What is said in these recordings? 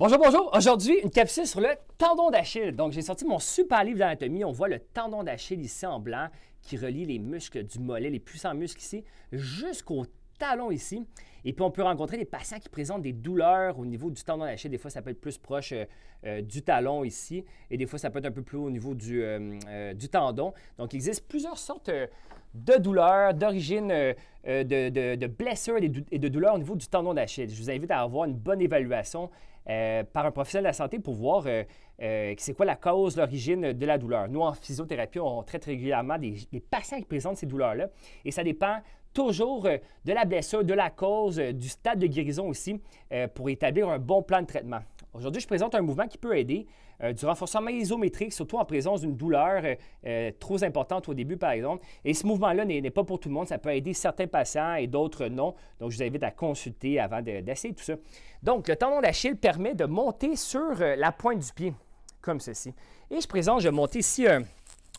Bonjour, bonjour. Aujourd'hui, une capsule sur le tendon d'Achille. Donc, j'ai sorti mon super livre d'anatomie. On voit le tendon d'Achille ici en blanc qui relie les muscles du mollet, les puissants muscles ici, jusqu'au talon ici. Et puis, on peut rencontrer des patients qui présentent des douleurs au niveau du tendon d'Achille. Des fois, ça peut être plus proche euh, euh, du talon ici. Et des fois, ça peut être un peu plus haut au niveau du, euh, tendon. Donc, il existe plusieurs sortes de douleurs, d'origine de, blessures et de, douleurs au niveau du tendon d'Achille. Je vous invite à avoir une bonne évaluation par un professionnel de la santé pour voir c'est quoi la cause, l'origine de la douleur. Nous, en physiothérapie, on traite régulièrement des, des patients qui présentent ces douleurs-là et ça dépend toujours euh, de la blessure, de la cause, euh, du stade de guérison aussi, euh, pour établir un bon plan de traitement. Aujourd'hui, je présente un mouvement qui peut aider du renforcement isométrique, surtout en présence d'une douleur trop importante au début, par exemple. Et ce mouvement-là n'est pas pour tout le monde. Ça peut aider certains patients et d'autres non. Donc, je vous invite à consulter avant d'essayer tout ça. Donc, le tendon d'Achille permet de monter sur la pointe du pied, comme ceci. Et je présente, je vais monter ici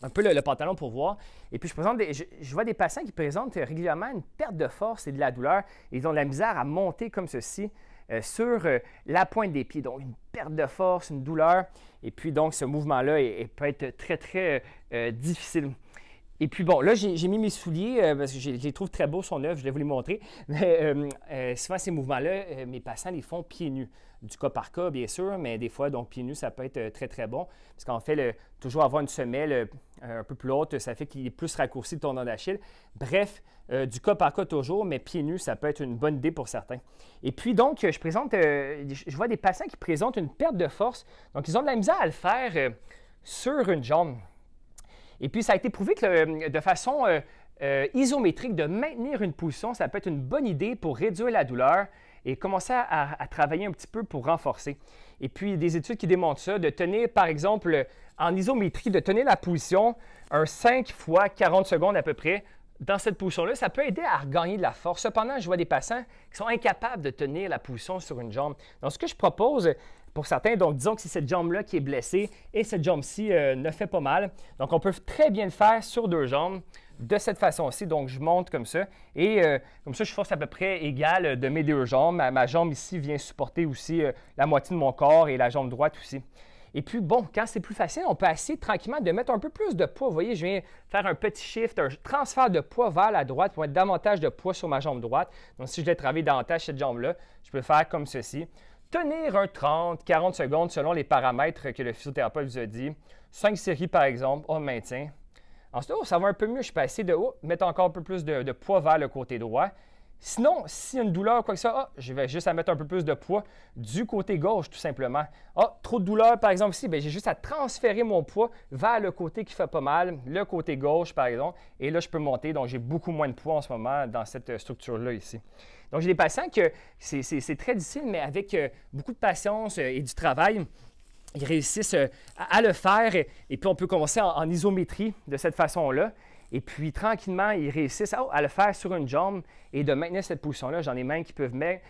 un peu le, pantalon pour voir. Et puis, je, présente je, vois des patients qui présentent régulièrement une perte de force et de la douleur. Ils ont de la misère à monter comme ceci euh, sur euh, la pointe des pieds. Donc, une perte de force, une douleur. Et puis, donc, ce mouvement-là peut être très, très euh, difficile. Et puis bon, là, j'ai mis mes souliers euh, parce que je les trouve très beaux, son œuvre, je vais vous les montrer. Mais euh, euh, souvent, ces mouvements-là, mes patients les font pieds nus. Du cas par cas, bien sûr, mais des fois, donc pieds nus, ça peut être très, très bon. Parce qu'en fait, toujours avoir une semelle un peu plus haute, ça fait qu'il est plus raccourci le tendon d'Achille. Bref, du cas par cas toujours, mais pieds nus, ça peut être une bonne idée pour certains. Et puis donc, je présente, je vois des patients qui présentent une perte de force. Donc, ils ont de la misère à le faire sur une jambe. Et puis, ça a été prouvé que euh, de façon euh, euh, isométrique, de maintenir une position, ça peut être une bonne idée pour réduire la douleur et commencer à, travailler un petit peu pour renforcer. Et puis, des études qui démontrent ça, de tenir, par exemple, en isométrie, de tenir la position un 5 fois 40 secondes à peu près, dans cette position-là, ça peut aider à regagner de la force. Cependant, je vois des passants qui sont incapables de tenir la position sur une jambe. Donc, ce que je propose pour certains, donc disons que c'est cette jambe-là qui est blessée et cette jambe-ci euh, ne fait pas mal. Donc, on peut très bien le faire sur deux jambes de cette façon-ci. Donc, je monte comme ça et euh, comme ça, je force à peu près égal de mes deux jambes. Ma, jambe ici vient supporter aussi euh, la moitié de mon corps et la jambe droite aussi. Et puis, bon, quand c'est plus facile, on peut essayer tranquillement de mettre un peu plus de poids. Vous voyez, je viens faire un petit shift, un transfert de poids vers la droite pour mettre davantage de poids sur ma jambe droite. Donc, si je l'ai travaillé davantage cette jambe-là, je peux faire comme ceci. Tenir un 30, 40 secondes selon les paramètres que le physiothérapeute vous a dit. 5 séries, par exemple, on oh, ben, maintient. Ensuite, oh, ça va un peu mieux. Je peux essayer de oh, mettre encore un peu plus de, de poids vers le côté droit. Sinon, s'il y a une douleur, quoi que ça, ah, je vais juste à mettre un peu plus de poids du côté gauche, tout simplement. Ah, trop de douleur, par exemple, ici, ben, j'ai juste à transférer mon poids vers le côté qui fait pas mal, le côté gauche, par exemple, et là, je peux monter. Donc, j'ai beaucoup moins de poids en ce moment dans cette euh, structure-là ici. Donc, j'ai des patients que c'est très difficile, mais avec euh, beaucoup de patience euh, et du travail, ils réussissent à le faire. Et puis, on peut commencer en isométrie de cette façon-là. Et puis, tranquillement, ils réussissent oh, à, le faire sur une jambe et de maintenir cette position-là. J'en ai même qui peuvent même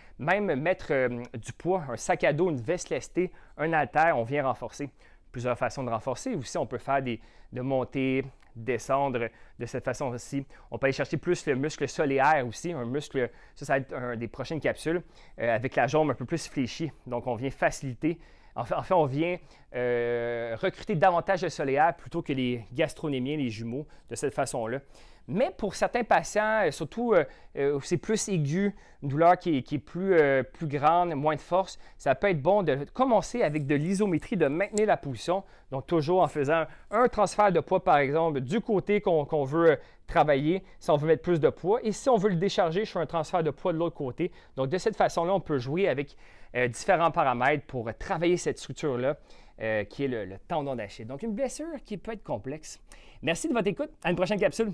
mettre euh, du poids, un sac à dos, une veste lestée, un haltère, on vient renforcer. Plusieurs façons de renforcer. Aussi, on peut faire des, de monter, descendre de cette façon aussi. On peut aller chercher plus le muscle solaire aussi, un muscle, ça, ça va être un des prochaines capsules, euh, avec la jambe un peu plus fléchie. Donc, on vient faciliter Enfin, on vient euh, recruter davantage de soleil, plutôt que les gastronémiens, les jumeaux, de cette façon-là. Mais pour certains patients, euh, surtout euh, où c'est plus aigu, une douleur qui, est plus, plus grande, moins de force, ça peut être bon de commencer avec de l'isométrie, de maintenir la position. Donc toujours en faisant un transfert de poids, par exemple, du côté qu'on veut travailler, si on veut mettre plus de poids. Et si on veut le décharger, je fais un transfert de poids de l'autre côté. Donc de cette façon-là, on peut jouer avec euh, différents paramètres pour travailler cette structure-là, euh, qui est le, le tendon d'Achille. Donc, une blessure qui peut être complexe. Merci de votre écoute. À une prochaine capsule.